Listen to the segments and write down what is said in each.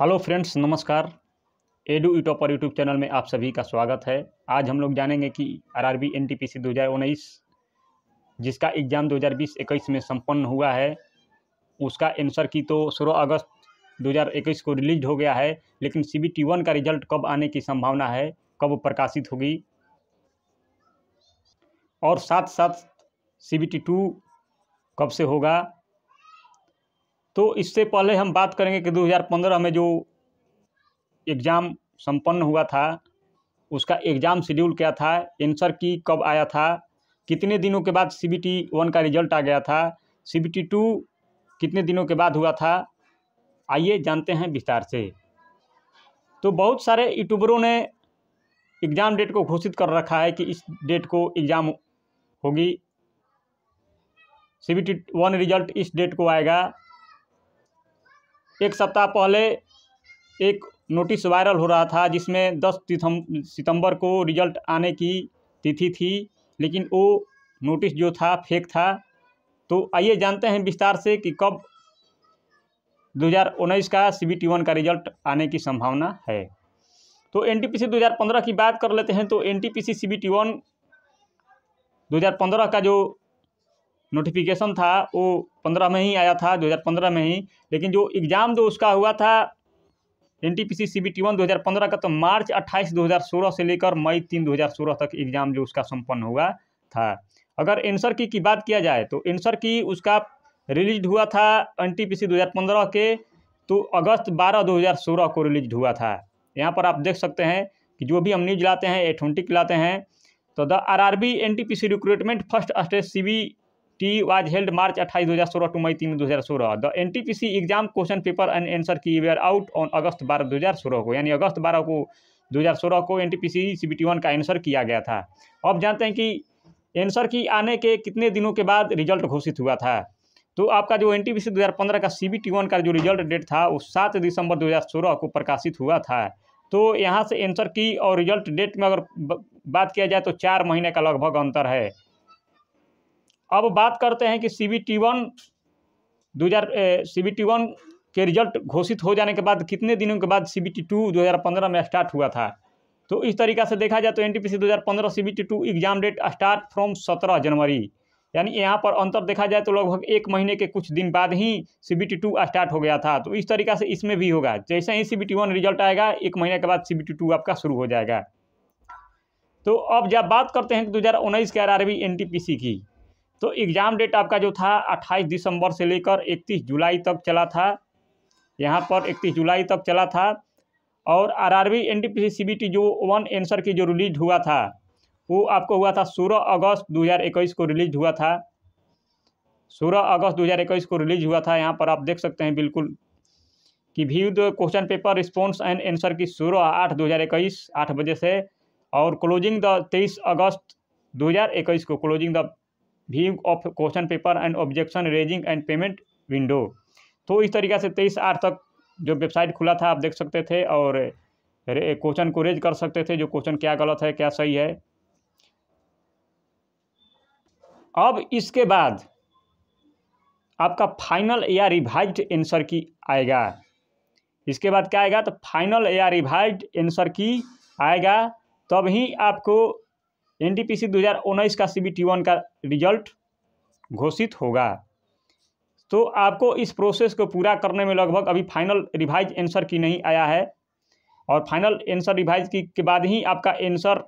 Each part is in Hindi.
हेलो फ्रेंड्स नमस्कार एडू यूटो पर यूट्यूब चैनल में आप सभी का स्वागत है आज हम लोग जानेंगे कि आरआरबी एनटीपीसी 2019 जिसका एग्ज़ाम 2020-21 में संपन्न हुआ है उसका आंसर की तो 16 अगस्त 2021 को रिलीज हो गया है लेकिन सी बी का रिजल्ट कब आने की संभावना है कब प्रकाशित होगी और साथ साथ सी बी कब से होगा तो इससे पहले हम बात करेंगे कि 2015 में जो एग्ज़ाम संपन्न हुआ था उसका एग्ज़ाम शेड्यूल क्या था एंसर की कब आया था कितने दिनों के बाद सी बी टी वन का रिजल्ट आ गया था सी बी टी टू कितने दिनों के बाद हुआ था आइए जानते हैं विस्तार से तो बहुत सारे यूट्यूबरों ने एग्ज़ाम डेट को घोषित कर रखा है कि इस डेट को एग्ज़ाम होगी C B T one result इस डेट को आएगा एक सप्ताह पहले एक नोटिस वायरल हो रहा था जिसमें 10 सितंबर को रिजल्ट आने की तिथि थी लेकिन वो नोटिस जो था फेक था तो आइए जानते हैं विस्तार से कि कब 2019 का सी बी का रिजल्ट आने की संभावना है तो एन टी पी सी दो हज़ार पंद्रह की बात कर लेते हैं तो N T P C C B T one दो हज़ार पंद्रह का जो नोटिफिकेशन था वो पंद्रह में ही आया था पंद्रह में ही लेकिन जो एग्ज़ाम जो उसका हुआ था N T P C C B T one दो हज़ार पंद्रह का तो मार्च अट्ठाईस दो हज़ार सोलह से लेकर मई तीन दो हज़ार सोलह तक एग्ज़ाम जो उसका संपन्न हुआ था अगर एंसर की की बात किया जाए तो एंसर की उसका रिलीज हुआ था एन टी पी सी दो हज़ार पंद्रह के तो अगस्त बारह दो हज़ार सोलह को रिलीज हुआ था यहाँ पर आप देख सकते हैं कि जो भी हम न्यूज लाते हैं ए ट्वेंटी लाते हैं तो the R R B N T P C recruitment first stage C B T was held March अट्ठाईस दो हज़ार सोलह टू मई तीन दो हज़ार सोलह the C exam question paper and answer key were out on August बारह दो हज़ार सोलह को यानी अगस्त बारह को दो हज़ार सोलह को बी टी वन का आंसर किया गया था अब जानते हैं कि आंसर की आने के कितने दिनों के बाद रिजल्ट घोषित हुआ था तो आपका जो एन टी पी सी दो हज़ार पंद्रह का सी बी टी वन का जो रिजल्ट डेट था वो सात दिसंबर दो हज़ार सोलह को प्रकाशित हुआ था तो यहाँ से आंसर की और रिजल्ट डेट में अगर बात किया जाए तो चार महीने का लगभग अंतर है अब बात करते हैं कि सी बी टी वन दो हज़ार सी बी टी वन के रिजल्ट घोषित हो जाने के बाद कितने दिनों के बाद सी बी टी टू दो हज़ार पंद्रह में स्टार्ट हुआ था तो इस तरीका से देखा जाए तो एन टी पी सी दो हज़ार पंद्रह C B T two exam date start from सत्रह जनवरी यानी यहाँ पर अंतर देखा जाए तो लगभग एक महीने के कुछ दिन बाद ही C B T two start हो गया था तो इस तरीका से इसमें भी होगा जैसे ही C B T one result आएगा एक महीने के बाद सी बी टी टू आपका शुरू हो जाएगा तो अब जब बात करते हैं दो हज़ार उन्नीस के R R B N T P C की तो एग्ज़ाम डेट आपका जो था 28 दिसंबर से लेकर 31 जुलाई तक चला था यहाँ पर 31 जुलाई तक चला था और आरआरबी एनडीपीसी सीबीटी जो वन एंसर की जो रिलीज हुआ था वो आपको हुआ था 16 अगस्त 2021 को रिलीज हुआ था 16 अगस्त 2021 को रिलीज हुआ था यहाँ पर आप देख सकते हैं बिल्कुल कि view question paper response and answer key सोलह आठ दो हज़ार इक्कीस आठ बजे से और क्लोजिंग द तेईस अगस्त 2021 को closing the view of question paper and objection raising and payment window तो इस तरीके से तेईस आठ तक जो वेबसाइट खुला था आप देख सकते थे और क्वेश्चन को रेज कर सकते थे जो क्वेश्चन क्या गलत है क्या सही है अब इसके बाद आपका फाइनल या रिवाइज आंसर की आएगा इसके बाद क्या आएगा तो फाइनल या रिवाइज आंसर की आएगा तब ही आपको एन टी पी सी दो हज़ार उन्नीस का सी बी टी वन का रिजल्ट घोषित होगा तो आपको इस प्रोसेस को पूरा करने में लगभग अभी फाइनल रिवाइज आंसर की नहीं आया है और फाइनल आंसर रिवाइज की के बाद ही आपका आंसर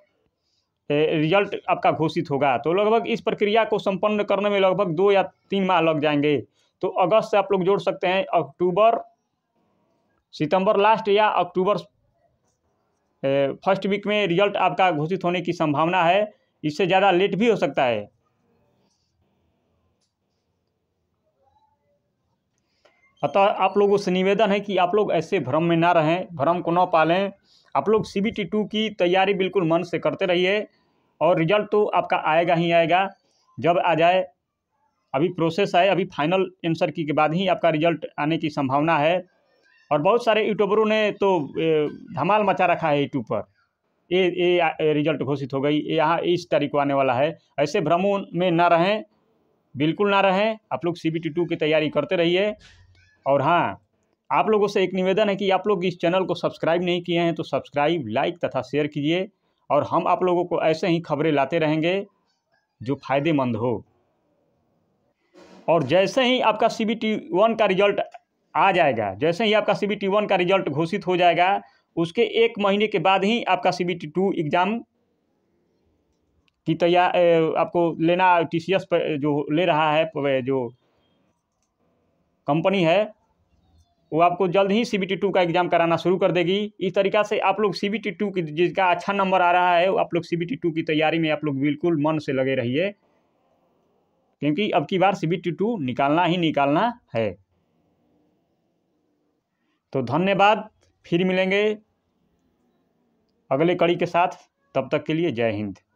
रिजल्ट आपका घोषित होगा तो लगभग इस प्रक्रिया को संपन्न करने में लगभग दो या तीन माह लग जाएंगे तो अगस्त से आप लोग जोड़ सकते हैं अक्टूबर सितंबर लास्ट या अक्टूबर फर्स्ट वीक में रिजल्ट आपका घोषित होने की संभावना है इससे ज़्यादा लेट भी हो सकता है अतः आप लोगों से निवेदन है कि आप लोग ऐसे भ्रम में ना रहें भ्रम को ना पालें आप लोग सी बी टी टू की तैयारी बिल्कुल मन से करते रहिए और रिजल्ट तो आपका आएगा ही आएगा जब आ जाए अभी प्रोसेस है अभी फाइनल आंसर की के बाद ही आपका रिजल्ट आने की संभावना है और बहुत सारे यूट्यूबरों ने तो धमाल मचा रखा है यूट्यूब पर ये ये रिजल्ट घोषित हो गई यहाँ इस तारीख को आने वाला है ऐसे भ्रमों में ना रहें बिल्कुल ना रहें आप लोग सी बी की तैयारी करते रहिए और हाँ आप लोगों से एक निवेदन है कि आप लोग इस चैनल को सब्सक्राइब नहीं किए हैं तो सब्सक्राइब लाइक तथा शेयर कीजिए और हम आप लोगों को ऐसे ही खबरें लाते रहेंगे जो फ़ायदेमंद हो और जैसे ही आपका सी बी टी वन का रिजल्ट आ जाएगा जैसे ही आपका सी बी टी वन का रिजल्ट घोषित हो जाएगा उसके एक महीने के बाद ही आपका C B T two exam की तैयार आपको लेना टी सी एस पर जो ले रहा है जो कंपनी है वो आपको जल्द ही सी बी टी टू का एग्ज़ाम कराना शुरू कर देगी इस तरीका से आप लोग सी बी टी टू की जिसका अच्छा नंबर आ रहा है वो आप लोग सी बी टी टू की तैयारी में आप लोग बिल्कुल मन से लगे रहिए क्योंकि अब की बार सी बी टी टू निकालना ही निकालना है तो धन्यवाद फिर मिलेंगे अगले कड़ी के साथ तब तक के लिए जय हिंद